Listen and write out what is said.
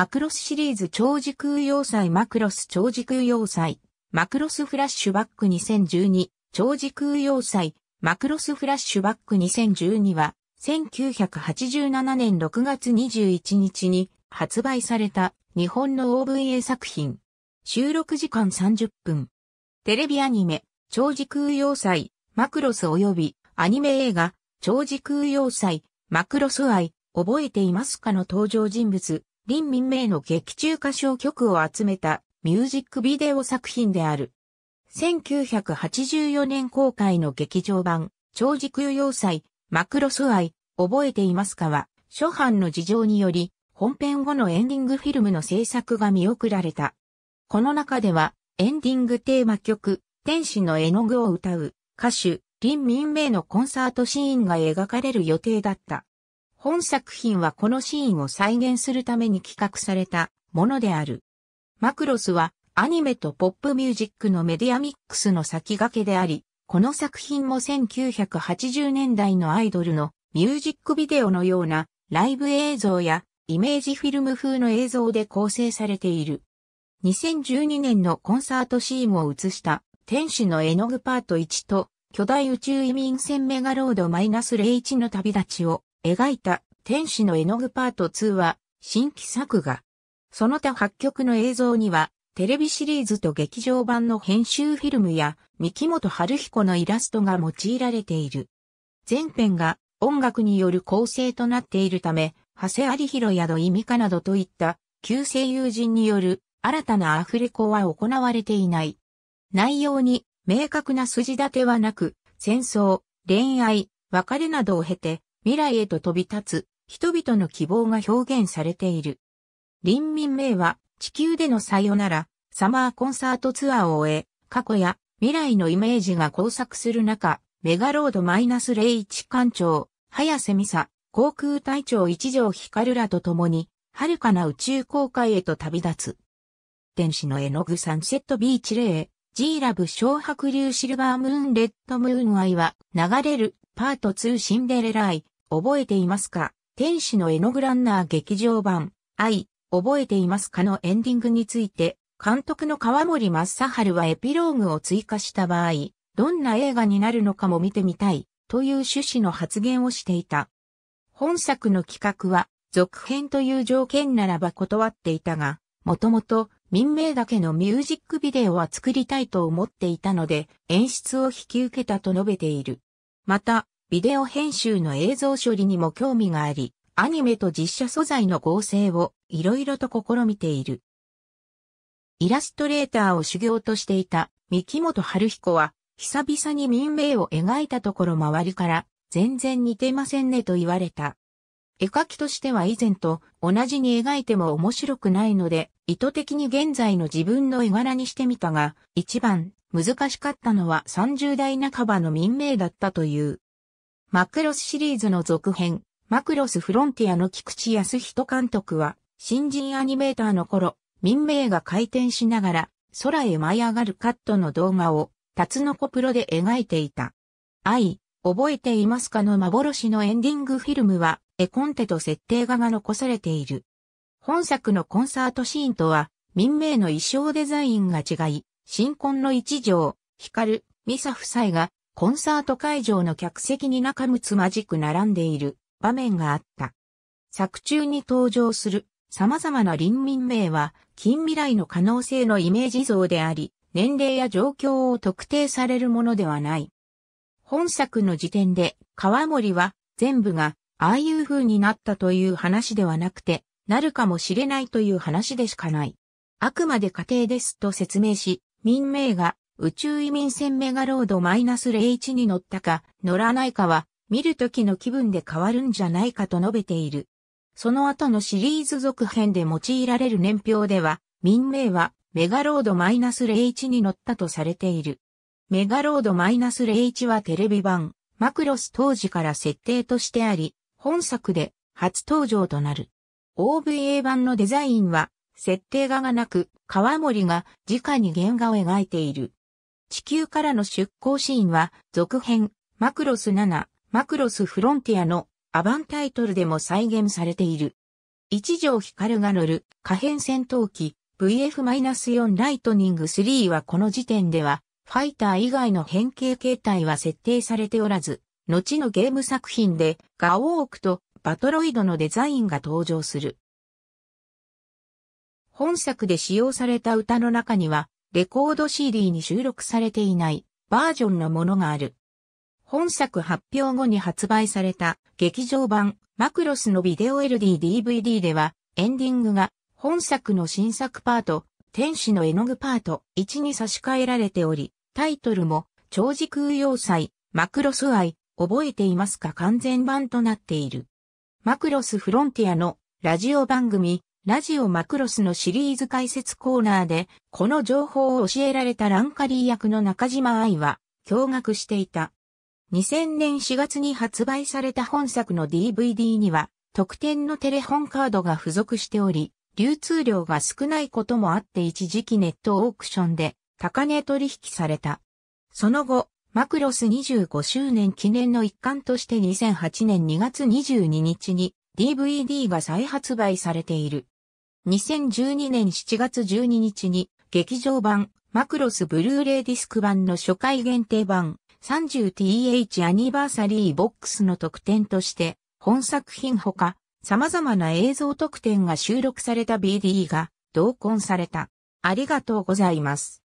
マクロスシリーズ超時空要塞マクロス超時空要塞マクロスフラッシュバック2012超時空要塞マクロスフラッシュバック2012は1987年6月21日に発売された日本の OVA 作品。収録時間30分。テレビアニメ、超時空要塞、マクロス及びアニメ映画、超時空要塞、マクロス愛、覚えていますかの登場人物、林民明の劇中歌唱曲を集めたミュージックビデオ作品である。1984年公開の劇場版、超軸要塞、マクロス愛、覚えていますかは、初版の事情により、本編後のエンディングフィルムの制作が見送られた。この中では、エンディングテーマ曲、天使の絵の具を歌う、歌手、林民明のコンサートシーンが描かれる予定だった。本作品はこのシーンを再現するために企画されたものである。マクロスはアニメとポップミュージックのメディアミックスの先駆けであり、この作品も1980年代のアイドルのミュージックビデオのようなライブ映像やイメージフィルム風の映像で構成されている。2012年のコンサートシーンを映した天使の絵の具パート1と巨大宇宙移民船メガロード -01 の旅立ちを描いた天使の絵の具パート2は新規作画。その他発曲の映像にはテレビシリーズと劇場版の編集フィルムや三木本春彦のイラストが用いられている。前編が音楽による構成となっているため、長谷有弘や土井美香などといった旧声友人による新たなアフレコは行われていない。内容に明確な筋立てはなく、戦争、恋愛、別れなどを経て、未来へと飛び立つ、人々の希望が表現されている。林民名は、地球でのさよなら、サマーコンサートツアーを終え、過去や未来のイメージが交錯する中、メガロード -01 艦長、早瀬美沙、航空隊長一条光らと共に、遥かな宇宙航海へと旅立つ。天使の絵の具サンセットビーチレジーラブ小白流シルバームーンレッドムーン愛は流れるパート2シンデレライ、覚えていますか天使のエノグランナー劇場版、愛、覚えていますかのエンディングについて、監督の川森正治はエピローグを追加した場合、どんな映画になるのかも見てみたい、という趣旨の発言をしていた。本作の企画は、続編という条件ならば断っていたが、もともと民名だけのミュージックビデオは作りたいと思っていたので、演出を引き受けたと述べている。また、ビデオ編集の映像処理にも興味があり、アニメと実写素材の合成をいろいろと試みている。イラストレーターを修行としていた三木本春彦は、久々に民名を描いたところ周りから、全然似てませんねと言われた。絵描きとしては以前と同じに描いても面白くないので、意図的に現在の自分の絵柄にしてみたが、一番難しかったのは30代半ばの民名だったという。マクロスシリーズの続編、マクロスフロンティアの菊池康人監督は、新人アニメーターの頃、民名が回転しながら、空へ舞い上がるカットの動画を、タツノコプロで描いていた。愛、覚えていますかの幻のエンディングフィルムは、絵コンテと設定画が残されている。本作のコンサートシーンとは、民名の衣装デザインが違い、新婚の一条、光、ミサ夫妻がコンサート会場の客席に仲睦まじく並んでいる場面があった。作中に登場する様々な林民名は近未来の可能性のイメージ像であり、年齢や状況を特定されるものではない。本作の時点で川森は全部がああいう風になったという話ではなくて、なるかもしれないという話でしかない。あくまで仮定ですと説明し、民名が宇宙移民船メガロード -01 に乗ったか乗らないかは見るときの気分で変わるんじゃないかと述べている。その後のシリーズ続編で用いられる年表では、民名はメガロード -01 に乗ったとされている。メガロード -01 はテレビ版、マクロス当時から設定としてあり、本作で初登場となる。OVA 版のデザインは、設定画がなく、川森が直に原画を描いている。地球からの出航シーンは、続編、マクロス7、マクロスフロンティアのアバンタイトルでも再現されている。一条光が乗る可変戦闘機 VF-4 ライトニング3はこの時点では、ファイター以外の変形形態は設定されておらず、後のゲーム作品でガオークとバトロイドのデザインが登場する。本作で使用された歌の中には、レコード CD に収録されていないバージョンのものがある。本作発表後に発売された劇場版マクロスのビデオ LDDVD ではエンディングが本作の新作パート天使の絵の具パート1に差し替えられておりタイトルも長時空要塞マクロス愛覚えていますか完全版となっている。マクロスフロンティアのラジオ番組ラジオマクロスのシリーズ解説コーナーで、この情報を教えられたランカリー役の中島愛は、驚愕していた。2000年4月に発売された本作の DVD には、特典のテレホンカードが付属しており、流通量が少ないこともあって一時期ネットオークションで高値取引された。その後、マクロス25周年記念の一環として2008年2月22日に DVD が再発売されている。2012年7月12日に劇場版マクロスブルーレイディスク版の初回限定版 30th アニバーサリーボックスの特典として本作品ほか様々な映像特典が収録された BD が同梱された。ありがとうございます。